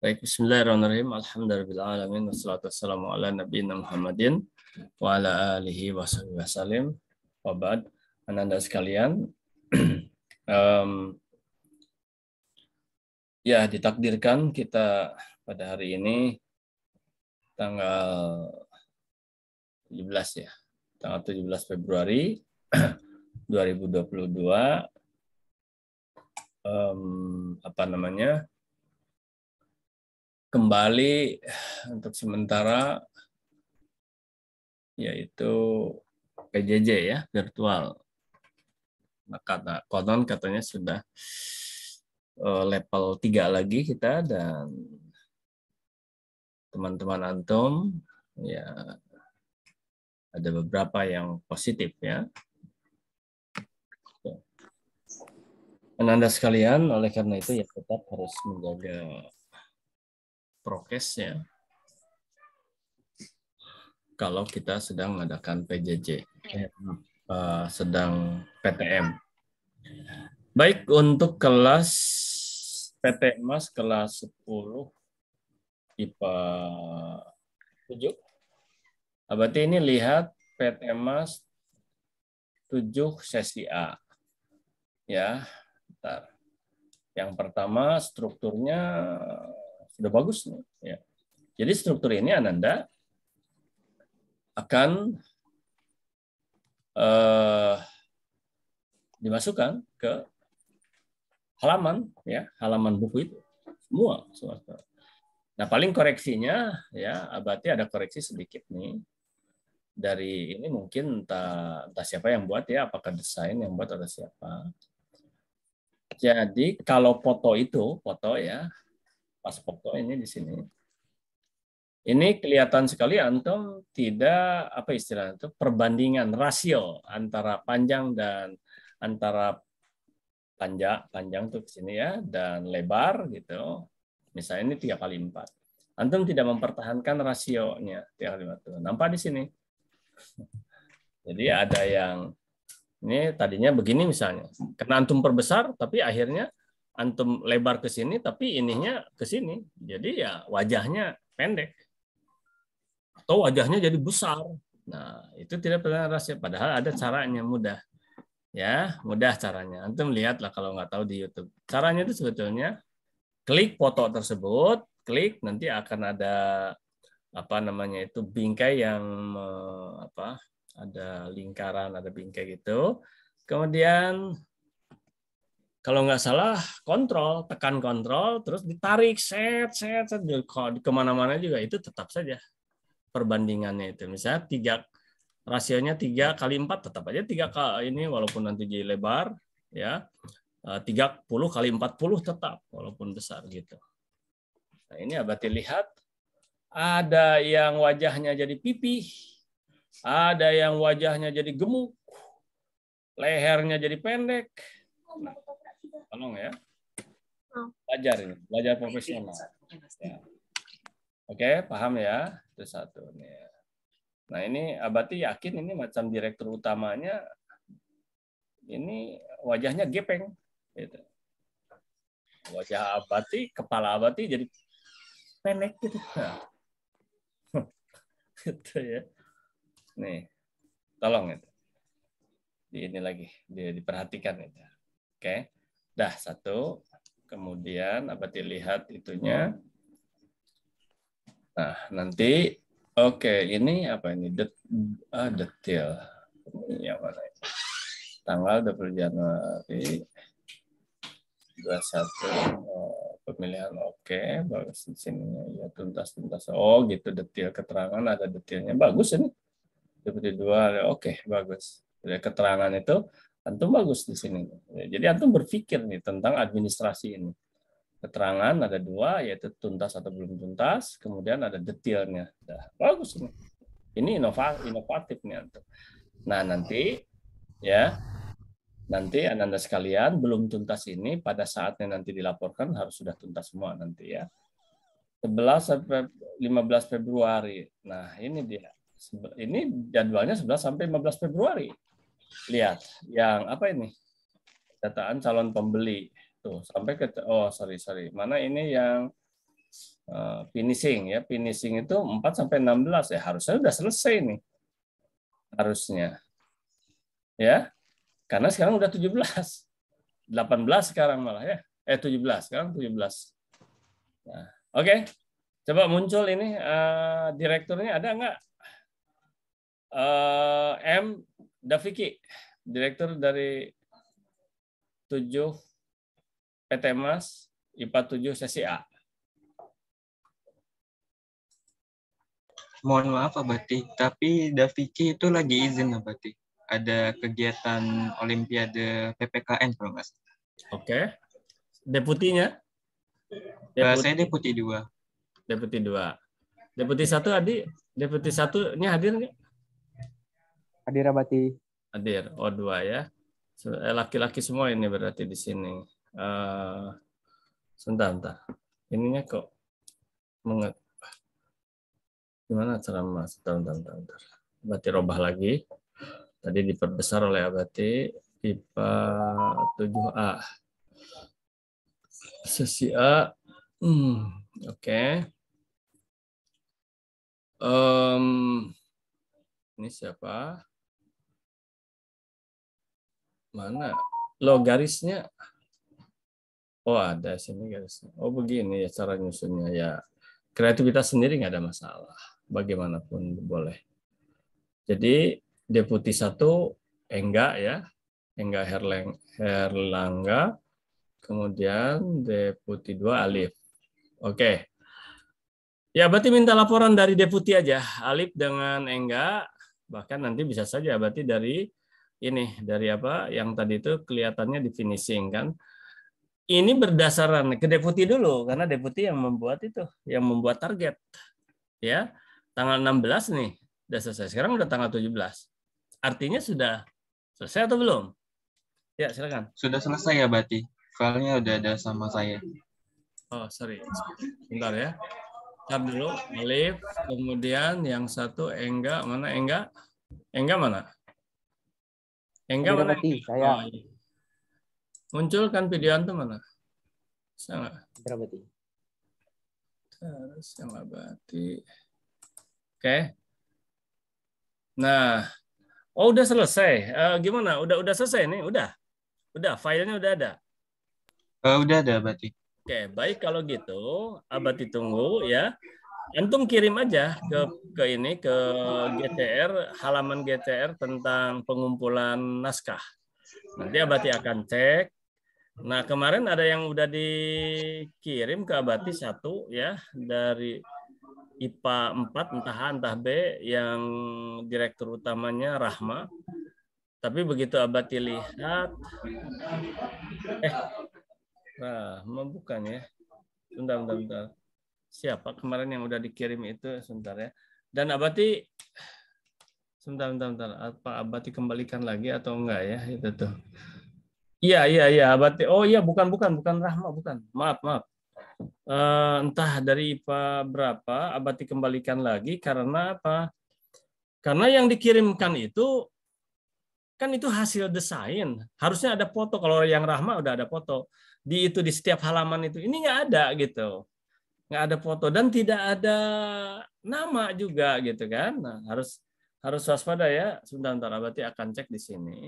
Baik, bismillahirrahmanirrahim. Alhamdulillahirrahmanirrahim. Wassalatu wassalamu ala nabi Muhammadin wa ala alihi wa sahbihi Wabad, ananda sekalian. um, ya, ditakdirkan kita pada hari ini tanggal 17 ya. Tanggal 17 Februari 2022 um, apa namanya? kembali untuk sementara yaitu PJJ ya virtual. Nah, kata konon katanya sudah eh, level 3 lagi kita dan teman-teman antum ya ada beberapa yang positif ya. menanda sekalian oleh karena itu ya tetap harus menjaga prokesnya kalau kita sedang mengadakan PJJ, ya. eh, sedang PTM. Baik untuk kelas PTM Mas kelas 10 IPA 7. berarti ini lihat PTM Mas 7 sesi A. Ya, bentar. Yang pertama strukturnya sudah bagus nih. Ya. Jadi struktur ini Ananda akan uh, dimasukkan ke halaman ya halaman buku itu semua Suatu. nah paling koreksinya ya abadi ada koreksi sedikit nih dari ini mungkin entah, entah siapa yang buat ya apakah desain yang buat atau siapa jadi kalau foto itu foto ya pas foto ini di sini. Ini kelihatan sekali antum tidak apa istilah itu perbandingan rasio antara panjang dan antara panjang panjang tuh ke sini ya dan lebar gitu. Misalnya ini tiga kali empat. Antum tidak mempertahankan rasionya tiga kali empat. Nampak di sini. Jadi ada yang ini tadinya begini misalnya. Karena antum perbesar tapi akhirnya antum lebar ke sini tapi ininya ke sini. Jadi ya wajahnya pendek. Atau wajahnya jadi besar. Nah, itu tidak pernah rahasia padahal ada caranya mudah. Ya, mudah caranya. Antum lihatlah kalau nggak tahu di YouTube. Caranya itu sebetulnya klik foto tersebut, klik nanti akan ada apa namanya itu bingkai yang apa ada lingkaran, ada bingkai gitu. Kemudian kalau nggak salah kontrol, tekan kontrol, terus ditarik set set set kemana-mana juga itu tetap saja perbandingannya itu. Misalnya tiga rasionya tiga kali empat tetap aja tiga kali ini walaupun nanti jadi lebar ya eh, tiga puluh kali empat puluh tetap walaupun besar gitu. Nah ini abadi lihat ada yang wajahnya jadi pipih, ada yang wajahnya jadi gemuk, lehernya jadi pendek. Nah, Tolong ya. Oh. Belajar ini, belajar profesional. Ya. Oke, paham ya? Itu satu ini Nah, ini Abati ah, yakin ini macam direktur utamanya ini wajahnya gepeng gitu. Wajah Abati, kepala Abati jadi pendek gitu. gitu ya. Nih. Tolong itu. Di ini lagi, di, diperhatikan itu. Oke. Okay. Dah satu. Kemudian apa dilihat itunya. Nah, nanti oke, okay, ini apa ini? Det, ah, detail. Ini apa ini? Tanggal 20 Januari 21 oh, eh, pemilihan oke, okay. bagus di sini ya tuntas-tuntas. Oh, gitu detail keterangan ada detailnya. Bagus ini. seperti dua, oke, bagus. Jadi keterangan itu Antum bagus di sini. Jadi antum berpikir nih tentang administrasi ini. Keterangan ada dua, yaitu tuntas atau belum tuntas, kemudian ada detailnya. Nah, bagus ini. Ini inovatif, inovatif nih antum. Nah nanti ya nanti anda sekalian belum tuntas ini pada saatnya nanti dilaporkan harus sudah tuntas semua nanti ya. 11 sampai 15 Februari. Nah, ini dia. Ini jadwalnya 11 sampai 15 Februari lihat yang apa ini dataan calon pembeli tuh sampai ke oh sorry sorry mana ini yang uh, finishing ya finishing itu 4 sampai 16 ya harusnya sudah selesai nih harusnya ya karena sekarang udah 17 18 sekarang malah ya eh 17 sekarang 17 nah, oke okay. coba muncul ini uh, direkturnya ada nggak uh, M Daviki, direktur dari 7 PT Mas IPA 7 sesi A. Mohon maaf Abati, tapi Daviki itu lagi izin Abati. Ada kegiatan Olimpiade PPKN kalau nggak Oke. Deputinya? Eh, deputi. saya deputi dua. Deputi dua. Deputi satu Adi, deputi ini hadir nggak? Hadir Abati. Hadir, O2 ya. Eh, laki-laki semua ini berarti di sini. Uh, sebentar, bentar. Ininya kok menget. Gimana cara mas? Bentar, bentar, bentar, Abati robah lagi. Tadi diperbesar oleh Abati. pipa 7A. Sesi A. Hmm, Oke. Okay. Um, ini siapa? mana lo garisnya oh ada sini garisnya oh begini ya cara nyusunnya ya kreativitas sendiri nggak ada masalah bagaimanapun boleh jadi deputi satu enggak ya enggak Herleng, Herlangga kemudian deputi dua Alif oke okay. Ya, berarti minta laporan dari deputi aja, Alif dengan enggak bahkan nanti bisa saja berarti dari ini dari apa yang tadi itu kelihatannya di finishing kan ini berdasarkan ke deputi dulu karena deputi yang membuat itu yang membuat target ya tanggal 16 nih sudah selesai sekarang udah tanggal 17 artinya sudah selesai atau belum ya silakan sudah selesai ya berarti filenya udah ada sama saya oh sorry bentar ya tab dulu Alif kemudian yang satu Engga mana Engga Engga mana Enggak mana? Saya. Oh, iya. Munculkan video antum mana? Salah. Indrawati. Terus yang labati. Oke. Okay. Nah, oh udah selesai. Uh, gimana? Udah udah selesai nih? Udah. Udah, filenya udah ada. Uh, udah ada, Abati. Oke, okay, baik kalau gitu, Abati tunggu ya antum kirim aja ke ke ini ke GTR halaman GTR tentang pengumpulan naskah. Nanti Abati akan cek. Nah kemarin ada yang udah dikirim ke Abati satu ya dari IPA 4 entah A entah B yang direktur utamanya Rahma. Tapi begitu Abati lihat, eh, Rahma bukan ya? Bentar, bentar, bentar siapa kemarin yang udah dikirim itu sebentar ya. Dan Abati sebentar sebentar sebentar. apa Abati kembalikan lagi atau enggak ya itu tuh. Iya iya iya Abati. Oh iya bukan bukan bukan Rahma bukan. Maaf maaf. Uh, entah dari pak berapa Abati kembalikan lagi karena apa? Karena yang dikirimkan itu kan itu hasil desain harusnya ada foto kalau yang Rahma udah ada foto di itu di setiap halaman itu ini nggak ada gitu nggak ada foto dan tidak ada nama juga gitu kan nah, harus harus waspada ya sebentar ah, berarti akan cek di sini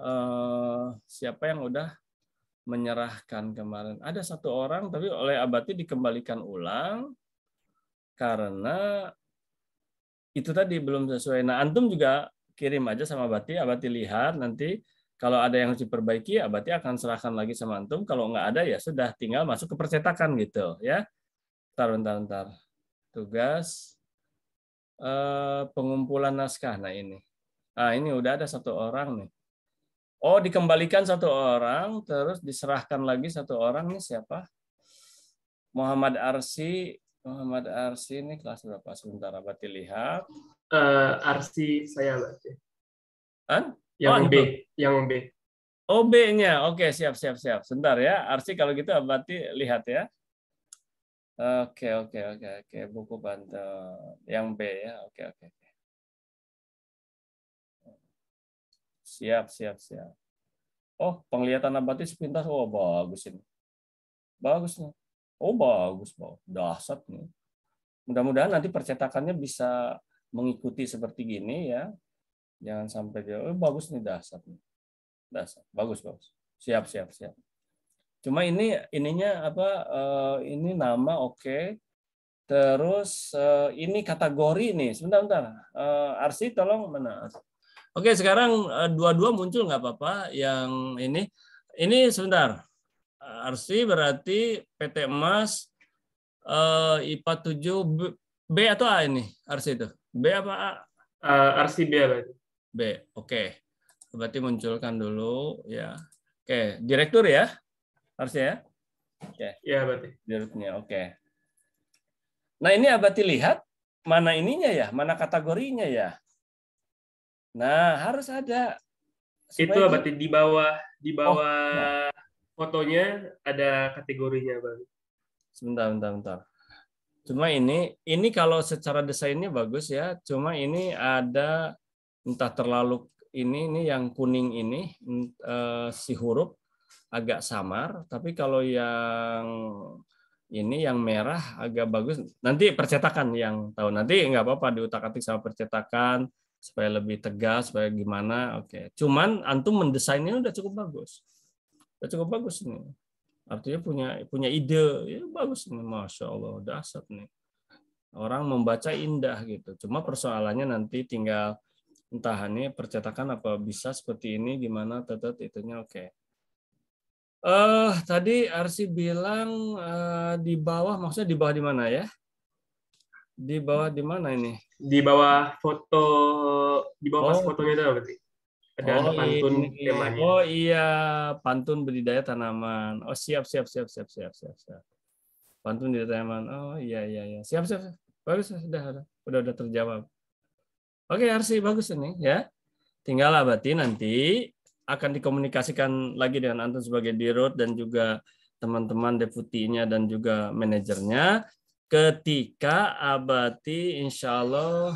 uh, siapa yang udah menyerahkan kemarin ada satu orang tapi oleh abati dikembalikan ulang karena itu tadi belum sesuai nah antum juga kirim aja sama abati abati lihat nanti kalau ada yang harus diperbaiki, ya berarti akan serahkan lagi sama antum. Kalau nggak ada, ya sudah, tinggal masuk ke percetakan gitu, ya. Bentar, bentar, bentar. Tugas eh, pengumpulan naskah. Nah ini, ah ini udah ada satu orang nih. Oh, dikembalikan satu orang, terus diserahkan lagi satu orang nih siapa? Muhammad Arsi Muhammad Arsi ini kelas berapa? Sebentar, berarti lihat. Uh, eh, Arsi saya lagi. An? Yang oh, B, itu. yang B. Oh, nya Oke, siap, siap, siap. Sebentar ya. Arsi kalau gitu berarti lihat ya. Oke, oke, oke, oke. Buku bantal yang B ya. Oke, oke. Siap, siap, siap. Oh, penglihatan abadi sepintas Oh, bagus ini. Bagus nih. Oh, bagus, bagus. Dasar nih. Mudah-mudahan nanti percetakannya bisa mengikuti seperti gini ya. Jangan sampai dia, oh, bagus nih dasar. Dasar. Bagus, bagus. Siap, siap, siap. Cuma ini ininya apa uh, ini nama oke. Okay. Terus eh, ini kategori nih. Sebentar, bentar. Uh, eh, Arsi tolong mana? Oke, okay, sekarang dua-dua muncul nggak apa-apa yang ini. Ini sebentar. Arsi berarti PT Emas uh, IPA 7 B, B atau A ini? Arsi itu. B apa A? Uh, RCB berarti. B. Oke. Okay. Berarti munculkan dulu ya. Oke, okay. direktur ya. Harusnya ya. Oke. Okay. Iya, berarti. Direkturnya. Oke. Okay. Nah, ini abati lihat mana ininya ya, mana kategorinya ya. Nah, harus ada supaya itu abati di bawah di oh, bawah oh, fotonya ada kategorinya, Bang. Sebentar, bentar, bentar. Cuma ini ini kalau secara desainnya bagus ya, cuma ini ada entah terlalu ini ini yang kuning ini eh, si huruf agak samar, tapi kalau yang ini yang merah agak bagus. Nanti percetakan yang tahu. Nanti nggak apa-apa diutak-atik sama percetakan supaya lebih tegas, supaya gimana. Oke. Cuman antum mendesainnya udah cukup bagus. Udah cukup bagus ini. Artinya punya punya ide. Ya bagus nih, masya Allah, dasar nih. Orang membaca indah gitu. Cuma persoalannya nanti tinggal entah entahannya percetakan apa bisa seperti ini gimana tetet itunya oke. Okay. Uh, eh, tadi Arsi bilang uh, di bawah maksudnya di bawah di mana ya? Di bawah di mana ini? Di bawah foto di bawah oh. fotonya itu berarti. Ada oh, pantun temanya. Oh iya, pantun budidaya tanaman. Oh siap siap siap siap siap siap siap. Pantun budidaya tanaman. Oh iya iya iya. Siap siap. siap. Bagus sudah sudah udah terjawab. Oke, Arsi bagus ini ya. Tinggal abati nanti akan dikomunikasikan lagi dengan Anton sebagai dirut dan juga teman-teman deputinya dan juga manajernya ketika abati insya Allah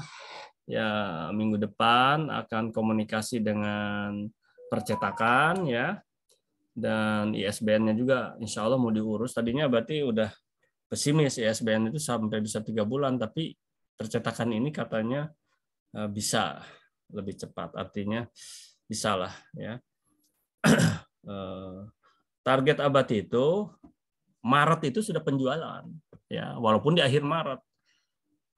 ya minggu depan akan komunikasi dengan percetakan ya dan ISBN-nya juga insya Allah mau diurus tadinya abati udah pesimis ISBN itu sampai bisa tiga bulan tapi percetakan ini katanya Eh, bisa lebih cepat. Artinya bisalah ya. Eh, target abad itu Maret itu sudah penjualan ya, walaupun di akhir Maret.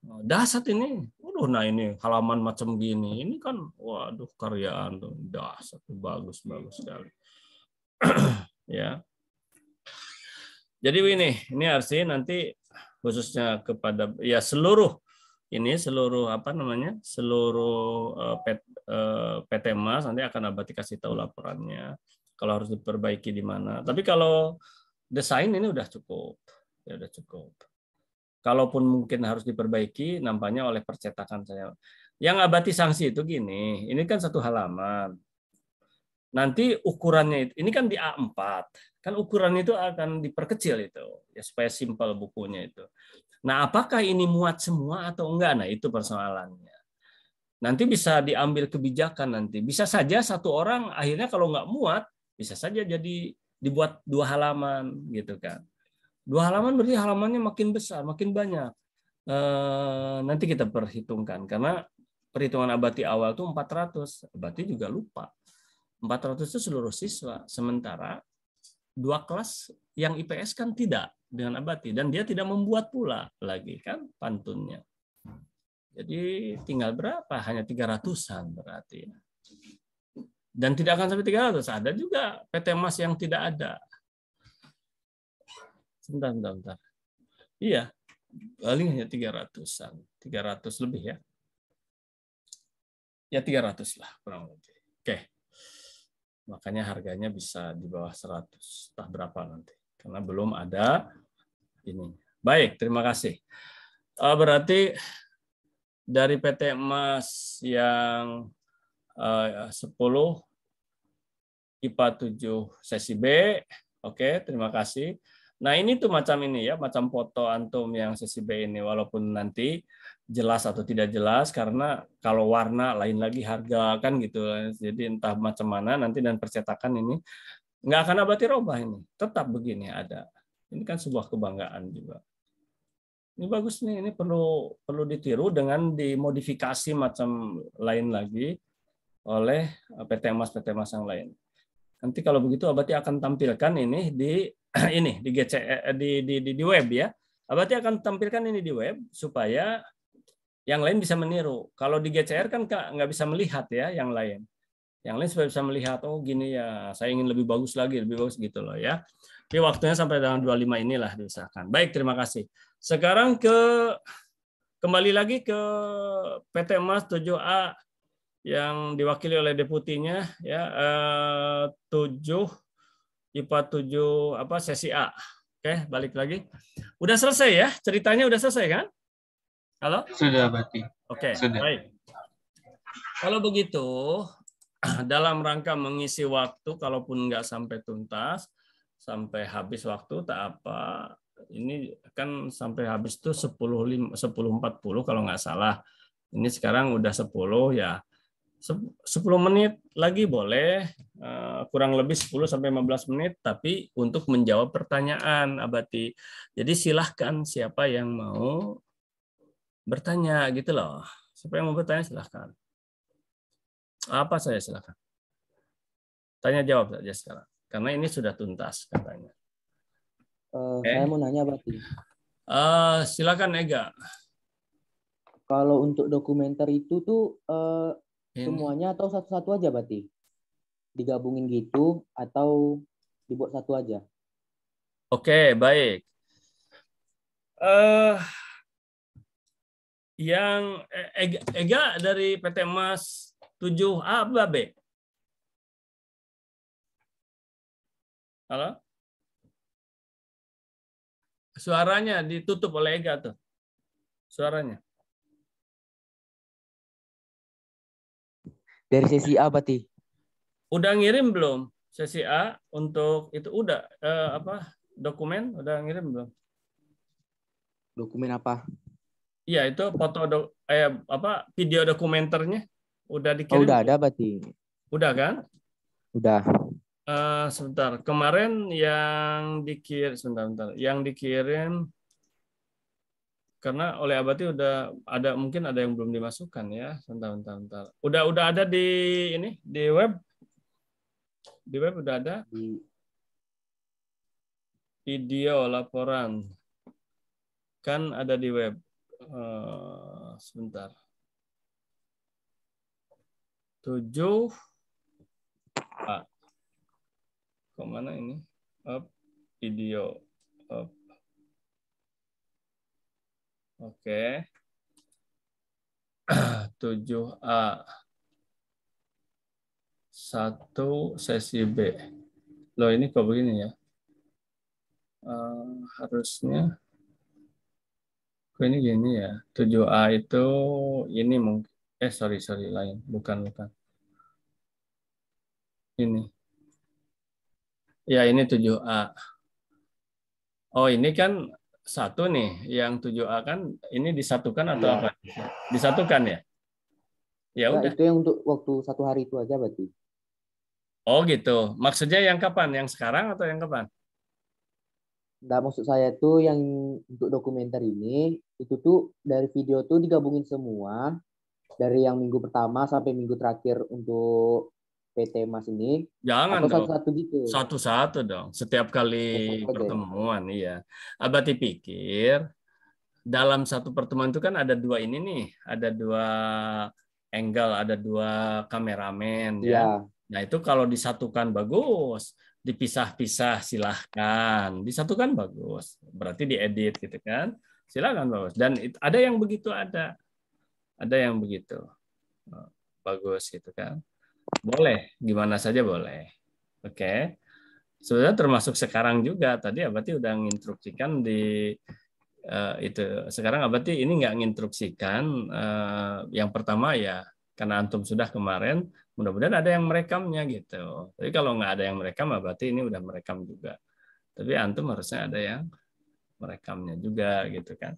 Eh, dasar ini, waduh, nah ini halaman macam gini, ini kan, waduh, karyaan tuh satu bagus, bagus sekali, ya. Jadi ini, ini harusnya nanti khususnya kepada ya seluruh ini seluruh apa namanya seluruh uh, eh, PT eh, Mas nanti akan abadi kasih tahu laporannya kalau harus diperbaiki di mana. Tapi kalau desain ini udah cukup, ya udah cukup. Kalaupun mungkin harus diperbaiki, nampaknya oleh percetakan saya. Yang abadi sanksi itu gini, ini kan satu halaman. Nanti ukurannya itu, ini kan di A4, kan ukuran itu akan diperkecil itu, ya supaya simpel bukunya itu. Nah, apakah ini muat semua atau enggak? Nah, itu persoalannya. Nanti bisa diambil kebijakan nanti. Bisa saja satu orang akhirnya kalau nggak muat, bisa saja jadi dibuat dua halaman gitu kan. Dua halaman berarti halamannya makin besar, makin banyak. E, nanti kita perhitungkan karena perhitungan abadi awal itu 400, abadi juga lupa. 400 itu seluruh siswa, sementara dua kelas yang IPS kan tidak dengan abadi dan dia tidak membuat pula lagi kan pantunnya. Jadi tinggal berapa? Hanya 300-an berarti ya. Dan tidak akan sampai 300. Ada juga PT Mas yang tidak ada. Sebentar, sebentar, sebentar. Iya, paling hanya 300-an. 300 lebih ya. Ya 300 lah kurang lebih. Oke. Makanya harganya bisa di bawah 100. Entah berapa nanti karena belum ada ini. Baik, terima kasih. Eh, berarti dari PT Emas yang 10 IPA 7 sesi B, oke, terima kasih. Nah ini tuh macam ini ya, macam foto antum yang sesi B ini, walaupun nanti jelas atau tidak jelas, karena kalau warna lain lagi harga kan gitu, jadi entah macam mana nanti dan percetakan ini Nggak akan abadi robah ini. Tetap begini ada. Ini kan sebuah kebanggaan juga. Ini bagus nih, ini perlu perlu ditiru dengan dimodifikasi macam lain lagi oleh eh, PT Mas PT Mas yang lain. Nanti kalau begitu abadi akan tampilkan ini di ini di GC eh, di di, di, di web ya. abadi akan tampilkan ini di web supaya yang lain bisa meniru. Kalau di GCR kan nggak bisa melihat ya yang lain yang lain supaya bisa melihat oh gini ya saya ingin lebih bagus lagi lebih bagus gitu loh ya tapi waktunya sampai tanggal 25 inilah diusahakan baik terima kasih sekarang ke kembali lagi ke PT Emas 7A yang diwakili oleh deputinya ya eh, tujuh IPA tujuh apa sesi A oke balik lagi udah selesai ya ceritanya udah selesai kan halo sudah berarti oke sudah. baik kalau begitu dalam rangka mengisi waktu, kalaupun nggak sampai tuntas, sampai habis waktu tak apa. Ini kan sampai habis itu 10 40 kalau nggak salah. Ini sekarang udah 10 ya. 10 menit lagi boleh, eh, kurang lebih 10 sampai 15 menit tapi untuk menjawab pertanyaan Abati. Jadi silahkan siapa yang mau bertanya gitu loh. Siapa yang mau bertanya silahkan. Apa saya silakan. Tanya jawab saja sekarang. Karena ini sudah tuntas katanya. Uh, eh, okay. Saya mau nanya berarti. Uh, silakan Ega. Kalau untuk dokumenter itu tuh uh, semuanya atau satu-satu aja berarti? Digabungin gitu atau dibuat satu aja? Oke, okay, baik. Uh, yang Ega dari PT Mas tujuh a apa B? Halo? Suaranya ditutup oleh Ega tuh. Suaranya. Dari sesi A berarti. Udah ngirim belum? Sesi A untuk itu udah eh, apa? Dokumen udah ngirim belum? Dokumen apa? Iya, itu foto do, eh apa video dokumenternya. Udah dikirim? Oh, udah ada berarti. Udah kan? Udah. Uh, sebentar. Kemarin yang dikirim sebentar, sebentar Yang dikirim karena oleh abadi udah ada mungkin ada yang belum dimasukkan ya. Sebentar, sebentar sebentar. Udah udah ada di ini di web. Di web udah ada. video laporan kan ada di web. Uh, sebentar. 7 A. Kemana ini? Up, video. Up. Oke. Okay. 7A. 1 sesi B. Loh ini kok begini ya? Uh, harusnya kok ini gini ya. 7A itu ini mungkin eh sorry sorry lain bukan bukan ini ya ini 7A oh ini kan satu nih yang 7A kan ini disatukan atau ya. apa disatukan ya? ya ya udah itu yang untuk waktu satu hari itu aja berarti oh gitu maksudnya yang kapan yang sekarang atau yang kapan Nah, maksud saya tuh yang untuk dokumenter ini itu tuh dari video tuh digabungin semua dari yang minggu pertama sampai minggu terakhir untuk PT Mas ini? Jangan atau satu-satu gitu. Satu-satu dong. Setiap kali oh, satu ya? pertemuan, iya. Abati ah, pikir dalam satu pertemuan itu kan ada dua ini nih, ada dua angle, ada dua kameramen ya. ya. Nah, itu kalau disatukan bagus, dipisah-pisah silahkan. Disatukan bagus. Berarti diedit gitu kan. Silahkan bagus. Dan ada yang begitu ada ada yang begitu. Oh, bagus gitu kan. Boleh, gimana saja boleh. Oke. Okay. Sebenarnya termasuk sekarang juga tadi abati udah menginstruksikan di uh, itu. Sekarang abati ini nggak menginstruksikan uh, eh, yang pertama ya karena antum sudah kemarin, mudah-mudahan ada yang merekamnya gitu. Tapi kalau nggak ada yang merekam, abati ini udah merekam juga. Tapi antum harusnya ada yang merekamnya juga gitu kan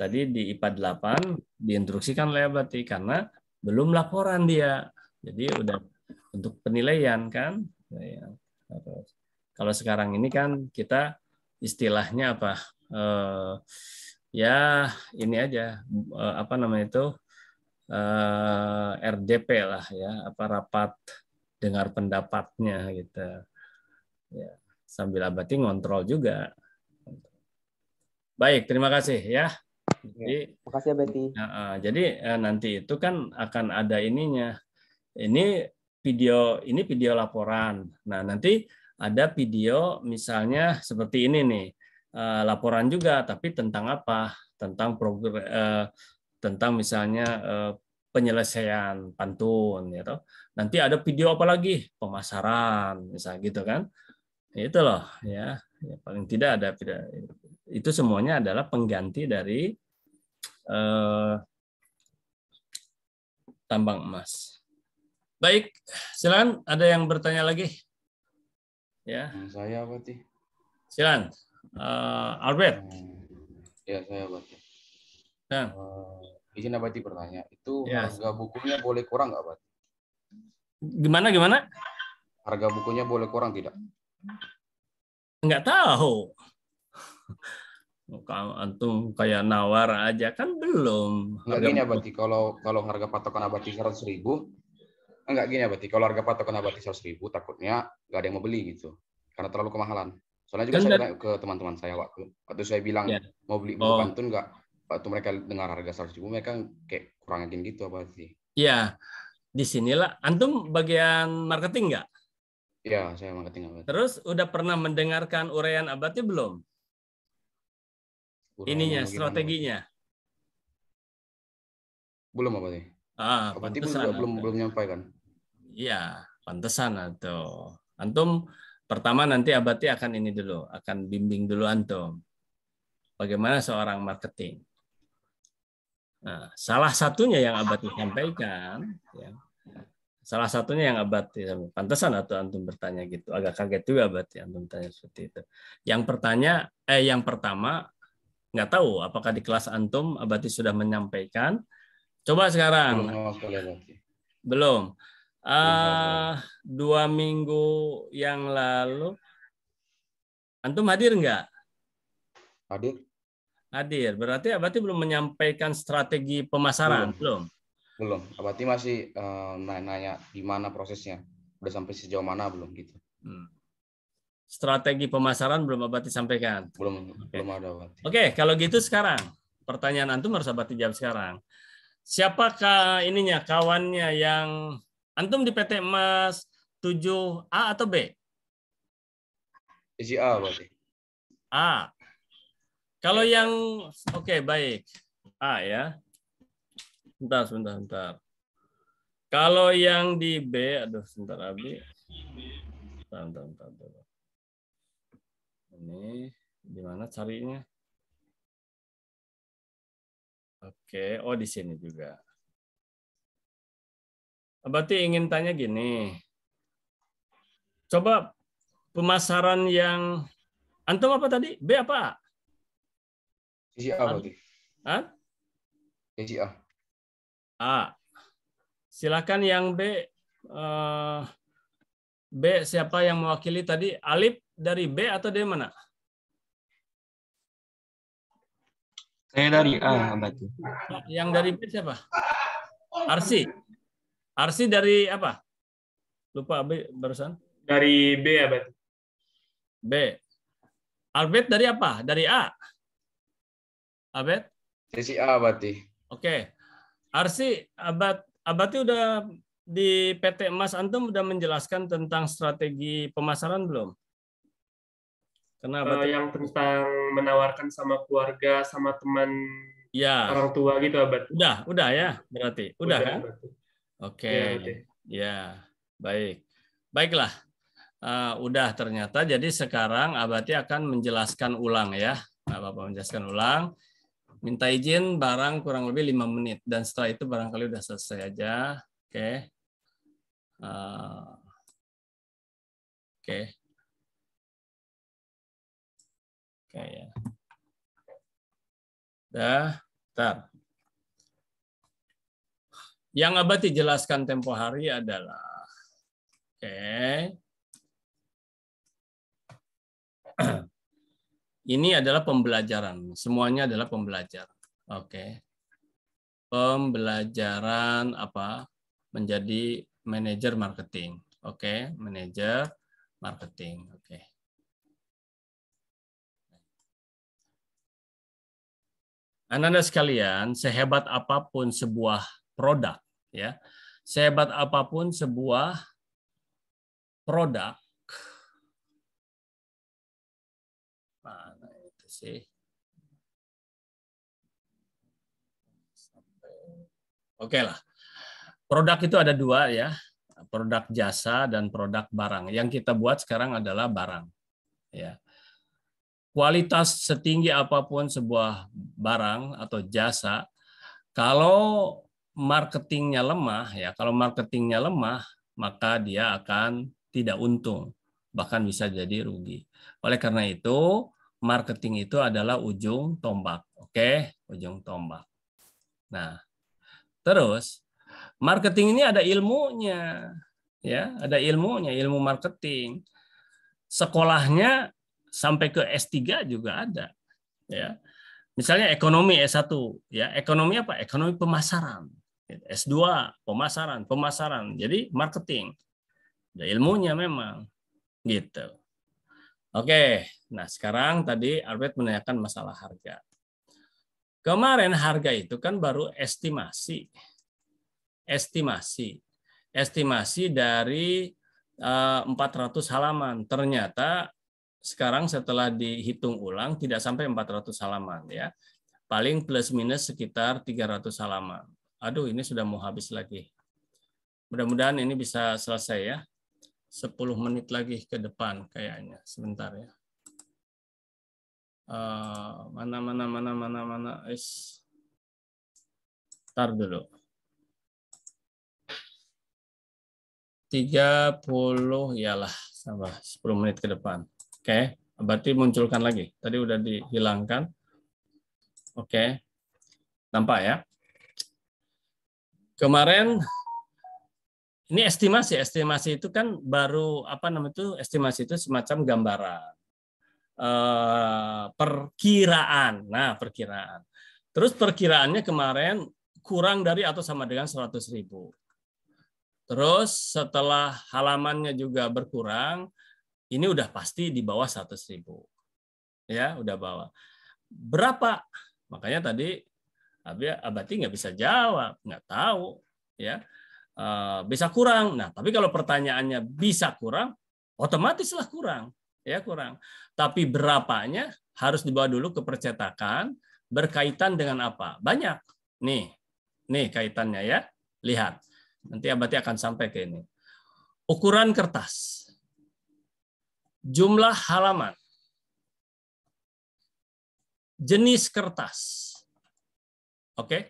tadi di IPA 8 diinstruksikan oleh ya berarti karena belum laporan dia. Jadi udah untuk penilaian kan. Nah, iya. Kalau sekarang ini kan kita istilahnya apa? Eh, ya ini aja eh, apa namanya itu eh, RDP lah ya, apa rapat dengar pendapatnya gitu. Ya, sambil abadi ngontrol juga. Baik, terima kasih ya. Iya. Jadi, Makasih ya Betty. Uh, jadi uh, nanti itu kan akan ada ininya. Ini video ini video laporan. Nah nanti ada video misalnya seperti ini nih uh, laporan juga, tapi tentang apa? Tentang program uh, eh, tentang misalnya uh, penyelesaian pantun, gitu. Nanti ada video apa lagi? Pemasaran, misalnya gitu kan? Ya itu loh ya. ya paling tidak ada tidak itu semuanya adalah pengganti dari eh, tambang emas. Baik, silakan ada yang bertanya lagi? Ya. Nah, saya Bati. Silakan. Uh, Albert. Hmm, ya, saya Bati. Nah. Uh, izin abadi bertanya, itu ya. harga bukunya boleh kurang nggak, Pak? Gimana gimana? Harga bukunya boleh kurang tidak? Nggak tahu antum kayak nawar aja kan belum. Enggak gini abati, kalau kalau harga patokan abati seratus ribu, enggak gini abati, kalau harga patokan abati seratus ribu takutnya nggak ada yang mau beli gitu, karena terlalu kemahalan. Soalnya juga saya ke teman-teman saya waktu, waktu saya bilang ya. mau beli buku oh. pantun nggak, waktu mereka dengar harga seratus ribu mereka kayak kurang yakin gitu abati. Iya, di sinilah antum bagian marketing nggak? Iya, saya marketing abati. Terus udah pernah mendengarkan uraian abadi belum? Kurang ininya strateginya belum apa nih ah Bapak belum belum nyampaikan iya pantesan atau antum pertama nanti abati akan ini dulu akan bimbing dulu antum bagaimana seorang marketing nah, salah satunya yang abati sampaikan ya salah satunya yang abad pantesan atau antum bertanya gitu agak kaget juga abad ya antum tanya seperti itu yang pertanya eh yang pertama nggak tahu apakah di kelas antum abadi sudah menyampaikan coba sekarang oh, belum uh, dua minggu yang lalu antum hadir nggak hadir hadir berarti abadi belum menyampaikan strategi pemasaran belum belum, belum. abadi masih uh, eh, nanya, nanya gimana prosesnya udah sampai sejauh mana belum gitu hmm strategi pemasaran belum abad disampaikan. Belum okay. belum ada Oke, okay, kalau gitu sekarang pertanyaan antum harus abad dijawab sekarang. Siapakah ininya kawannya yang antum di PT Emas 7A atau B? Isi A berarti. A. Kalau yang oke okay, baik. A ya. Bentar, sebentar, bentar. Kalau yang di B, aduh, sebentar Abi. Sebentar, bentar, bentar ini di mana carinya? Oke, oh di sini juga. Ah, berarti ingin tanya gini. Coba pemasaran yang antum apa tadi? B apa A? A berarti. A? Sisi A. Silakan yang B uh, B siapa yang mewakili tadi? Alip dari B atau dari mana? Saya dari A, berarti. Yang dari B siapa? Arsi. Arsi dari apa? Lupa B barusan. Dari B ya, berarti. B. Albert dari apa? Dari A. Abet. Sesi A, berarti. Oke. Okay. Arsi, Abad, Abati udah di PT Emas Antum udah menjelaskan tentang strategi pemasaran belum? Kenapa? Uh, eh, yang tentang menawarkan sama keluarga, sama teman ya. orang tua gitu, abad. Ah, udah, udah ya, berarti. Udah, udah kan? Oke. Okay. Ya, ya, baik. Baiklah. Uh, udah ternyata. Jadi sekarang abadi ah, akan menjelaskan ulang ya. Nah, Bapak menjelaskan ulang. Minta izin barang kurang lebih lima menit. Dan setelah itu barangkali udah selesai aja. Oke. Okay. Uh, eh, Oke. Okay. kayak daftar. Yang abadi jelaskan tempo hari adalah oke. Okay. Ini adalah pembelajaran. Semuanya adalah pembelajaran. Oke. Okay. Pembelajaran apa? Menjadi manajer marketing. Oke, okay. manajer marketing. Oke. Okay. Anda sekalian, sehebat apapun sebuah produk, ya, sehebat apapun sebuah produk, mana itu sih? Oke lah, produk itu ada dua ya, produk jasa dan produk barang. Yang kita buat sekarang adalah barang, ya kualitas setinggi apapun sebuah barang atau jasa, kalau marketingnya lemah, ya kalau marketingnya lemah, maka dia akan tidak untung, bahkan bisa jadi rugi. Oleh karena itu, marketing itu adalah ujung tombak, oke? Ujung tombak. Nah, terus marketing ini ada ilmunya, ya, ada ilmunya, ilmu marketing. Sekolahnya sampai ke S3 juga ada. Ya. Misalnya ekonomi S1, ya ekonomi apa? Ekonomi pemasaran. S2 pemasaran, pemasaran. Jadi marketing. Ada ilmunya memang. Gitu. Oke, nah sekarang tadi Albert menanyakan masalah harga. Kemarin harga itu kan baru estimasi. Estimasi. Estimasi dari 400 eh, halaman. Ternyata sekarang setelah dihitung ulang tidak sampai 400 halaman ya. Paling plus minus sekitar 300 halaman. Aduh, ini sudah mau habis lagi. Mudah-mudahan ini bisa selesai ya. 10 menit lagi ke depan kayaknya. Sebentar ya. Eh, mana mana mana mana mana is tar dulu 30 lah sama 10 menit ke depan Oke, berarti munculkan lagi. Tadi udah dihilangkan. Oke, nampak ya. Kemarin ini estimasi, estimasi itu kan baru apa namanya itu estimasi itu semacam gambaran eh, perkiraan. Nah, perkiraan. Terus perkiraannya kemarin kurang dari atau sama dengan 100.000. Terus setelah halamannya juga berkurang, ini udah pasti di bawah 100 ribu. Ya, udah bawah. Berapa? Makanya tadi Abati nggak bisa jawab, nggak tahu. ya eh, Bisa kurang. Nah, tapi kalau pertanyaannya bisa kurang, otomatislah kurang. ya kurang. Tapi berapanya harus dibawa dulu ke percetakan berkaitan dengan apa? Banyak. Nih, nih kaitannya ya. Lihat. Nanti Abati akan sampai ke ini. Ukuran kertas jumlah halaman, jenis kertas, oke,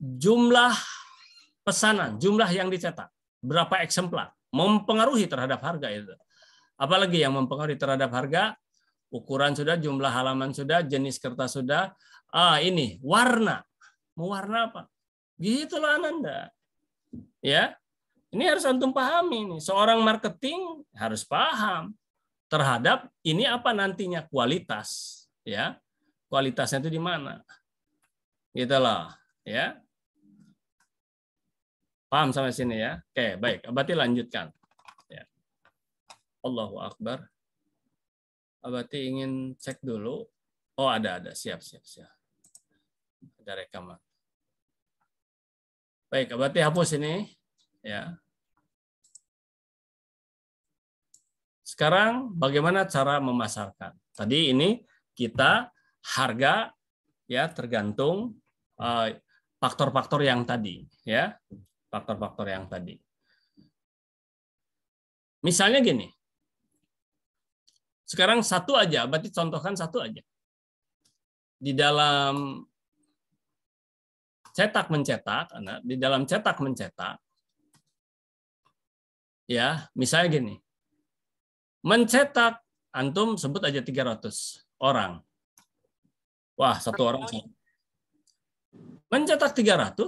jumlah pesanan, jumlah yang dicetak, berapa eksemplar, mempengaruhi terhadap harga itu. Apalagi yang mempengaruhi terhadap harga, ukuran sudah, jumlah halaman sudah, jenis kertas sudah, ah ini warna, mau warna apa? Gitulah Ananda. Ya, ini harus antum pahami nih. Seorang marketing harus paham terhadap ini apa nantinya kualitas, ya. Kualitasnya itu di mana? Itulah, ya. Paham sampai sini ya? Oke, baik. Abati lanjutkan. Ya. Allahu Akbar. Abati ingin cek dulu. Oh, ada ada. Siap, siap, siap. Ada rekaman. Baik, Abati hapus ini ya. Sekarang bagaimana cara memasarkan? Tadi ini kita harga ya tergantung eh, faktor-faktor yang tadi ya, faktor-faktor yang tadi. Misalnya gini. Sekarang satu aja, berarti contohkan satu aja. Di dalam cetak mencetak, nah, di dalam cetak mencetak ya misalnya gini mencetak antum sebut aja 300 orang wah satu orang mencetak 300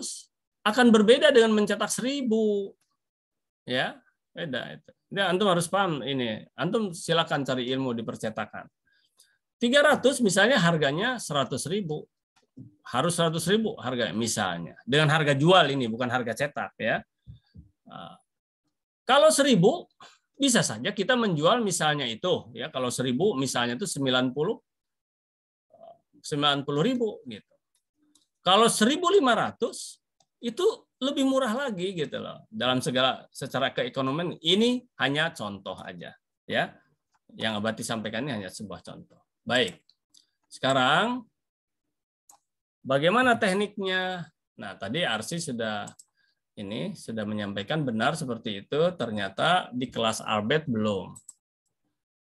akan berbeda dengan mencetak 1000 ya beda itu ya, antum harus paham ini antum silakan cari ilmu di percetakan 300 misalnya harganya 100.000 ribu harus 100.000 ribu harganya misalnya dengan harga jual ini bukan harga cetak ya ah, kalau seribu, bisa saja kita menjual misalnya itu ya kalau seribu misalnya itu 90 90.000 ribu gitu. Kalau 1.500 itu lebih murah lagi gitu loh dalam segala secara keekonomian ini hanya contoh aja ya yang abadi sampaikan ini hanya sebuah contoh. Baik. Sekarang bagaimana tekniknya? Nah, tadi Arsi sudah ini sudah menyampaikan benar seperti itu, ternyata di kelas Albert belum.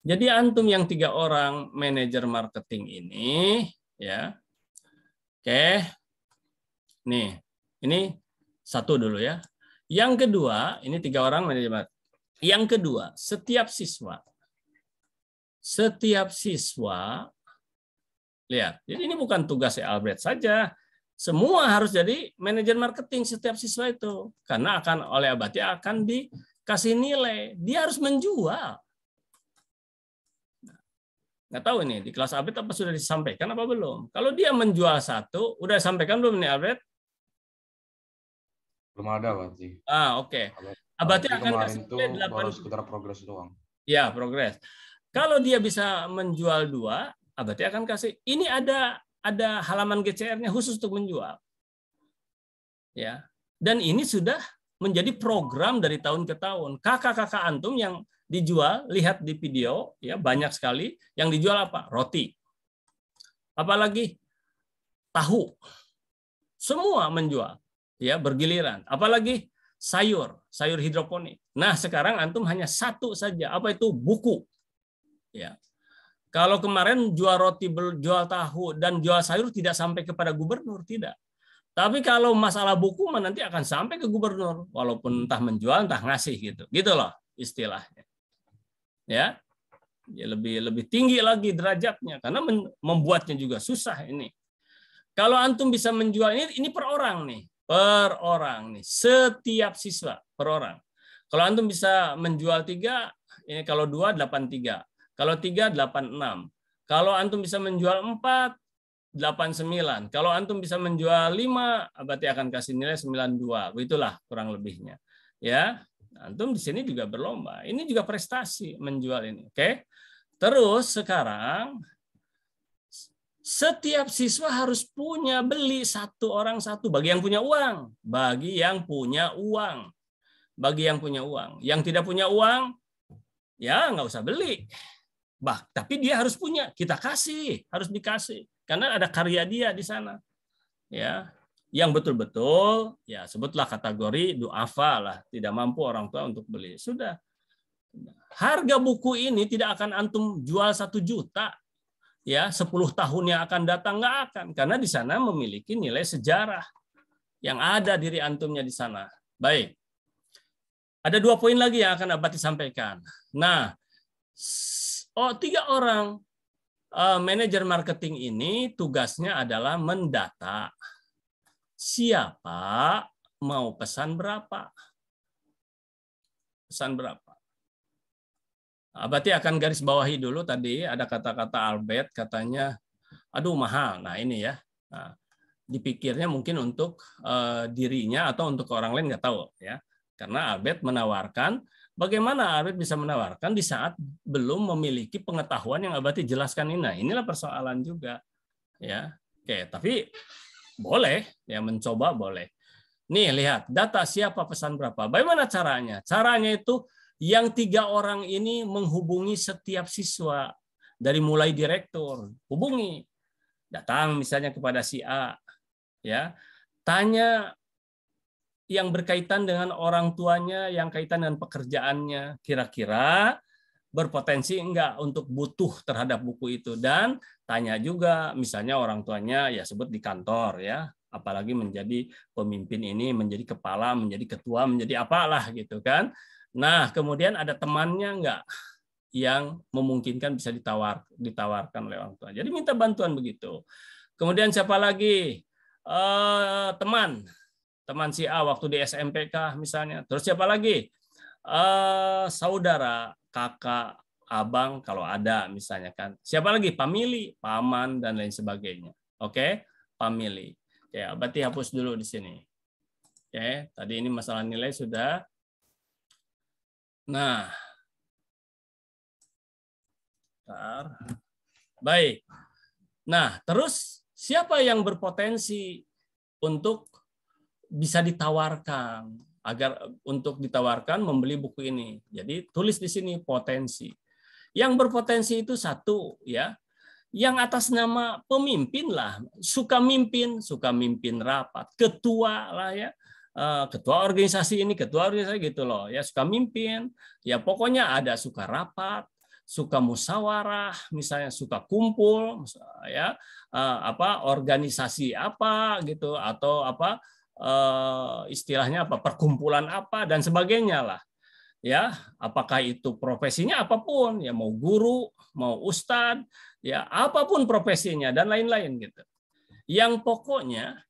Jadi antum yang tiga orang manajer marketing ini, ya, oke, nih, ini satu dulu ya. Yang kedua, ini tiga orang manajer. marketing. Yang kedua, setiap siswa, setiap siswa, lihat, jadi ini bukan tugas Albert saja, semua harus jadi manajer marketing setiap siswa itu karena akan oleh abadi akan dikasih nilai dia harus menjual nah, nggak tahu ini di kelas abed apa sudah disampaikan apa belum kalau dia menjual satu udah disampaikan belum nih abad belum ada berarti ah oke okay. abadi akan kasih nilai delapan sekitar progres doang ya progres kalau dia bisa menjual dua abadi akan kasih ini ada ada halaman GCR-nya khusus untuk menjual. Ya. Dan ini sudah menjadi program dari tahun ke tahun. Kakak-kakak antum yang dijual, lihat di video, ya banyak sekali yang dijual apa? Roti. Apalagi tahu. Semua menjual, ya bergiliran. Apalagi sayur, sayur hidroponik. Nah, sekarang antum hanya satu saja. Apa itu? Buku. Ya. Kalau kemarin jual roti, jual tahu, dan jual sayur tidak sampai kepada gubernur, tidak. Tapi kalau masalah buku nanti akan sampai ke gubernur, walaupun entah menjual, entah ngasih gitu. Gitu loh istilahnya. Ya, ya lebih lebih tinggi lagi derajatnya karena membuatnya juga susah ini. Kalau antum bisa menjual ini ini per orang nih, per orang nih, setiap siswa per orang. Kalau antum bisa menjual tiga, ini kalau dua delapan tiga kalau 3, 86. Kalau antum bisa menjual 4, 89. Kalau antum bisa menjual 5, berarti akan kasih nilai 92. Begitulah kurang lebihnya. Ya, antum di sini juga berlomba. Ini juga prestasi menjual ini, oke? Terus sekarang setiap siswa harus punya beli satu orang satu bagi yang punya uang, bagi yang punya uang. Bagi yang punya uang. Yang tidak punya uang ya nggak usah beli. Bah, tapi dia harus punya, kita kasih, harus dikasih karena ada karya dia di sana. Ya, yang betul-betul ya sebutlah kategori duafa lah, tidak mampu orang tua untuk beli. Sudah. Harga buku ini tidak akan antum jual satu juta, ya 10 tahun yang akan datang nggak akan karena di sana memiliki nilai sejarah yang ada diri antumnya di sana. Baik. Ada dua poin lagi yang akan abati sampaikan. Nah, Oh, tiga orang uh, manajer marketing ini tugasnya adalah mendata siapa mau pesan berapa. Pesan berapa. Ah, berarti akan garis bawahi dulu tadi ada kata-kata Albert katanya, aduh mahal. Nah ini ya, nah, dipikirnya mungkin untuk eh, dirinya atau untuk orang lain nggak tahu ya, karena Albert menawarkan Bagaimana Arif bisa menawarkan di saat belum memiliki pengetahuan yang abadi jelaskan ini? Nah, inilah persoalan juga. Ya, oke. Tapi boleh ya mencoba boleh. Nih lihat data siapa pesan berapa. Bagaimana caranya? Caranya itu yang tiga orang ini menghubungi setiap siswa dari mulai direktur, hubungi, datang misalnya kepada si A, ya, tanya yang berkaitan dengan orang tuanya, yang kaitan dengan pekerjaannya, kira-kira berpotensi enggak untuk butuh terhadap buku itu dan tanya juga misalnya orang tuanya ya sebut di kantor ya apalagi menjadi pemimpin ini menjadi kepala menjadi ketua menjadi apalah gitu kan nah kemudian ada temannya enggak yang memungkinkan bisa ditawar ditawarkan oleh orang tua jadi minta bantuan begitu kemudian siapa lagi eh, teman teman si A waktu di SMP kah misalnya. Terus siapa lagi? Eh, saudara, kakak, abang kalau ada misalnya kan. Siapa lagi? Family, paman dan lain sebagainya. Oke, okay? Ya, berarti hapus dulu di sini. Oke, okay? tadi ini masalah nilai sudah. Nah, bentar. Baik. Nah, terus siapa yang berpotensi untuk bisa ditawarkan agar untuk ditawarkan membeli buku ini. Jadi tulis di sini potensi. Yang berpotensi itu satu ya, yang atas nama pemimpin lah, suka mimpin, suka mimpin rapat, ketua lah ya, eh, ketua organisasi ini, ketua organisasi gitu loh, ya suka mimpin, ya pokoknya ada suka rapat, suka musyawarah, misalnya suka kumpul, ya eh, apa organisasi apa gitu atau apa Eh, istilahnya apa perkumpulan apa dan sebagainya lah ya apakah itu profesinya apapun ya mau guru mau ustad ya apapun profesinya dan lain-lain gitu yang pokoknya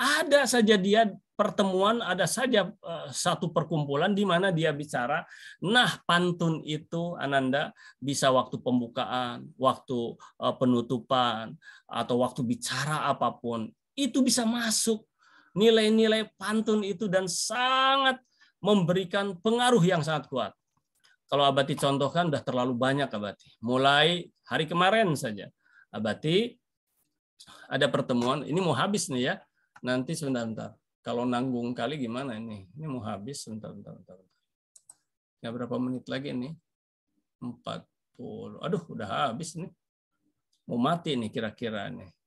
ada saja dia pertemuan ada saja eh, satu perkumpulan di mana dia bicara nah pantun itu Ananda bisa waktu pembukaan waktu eh, penutupan atau waktu bicara apapun itu bisa masuk nilai-nilai pantun itu dan sangat memberikan pengaruh yang sangat kuat. Kalau Abati contohkan sudah terlalu banyak Abati. Mulai hari kemarin saja. Abati ada pertemuan, ini mau habis nih ya. Nanti sebentar bentar. Kalau nanggung kali gimana ini? Ini mau habis sebentar bentar, bentar, Ya berapa menit lagi nih? 40. Aduh, udah habis nih. Mau mati nih kira-kira nih.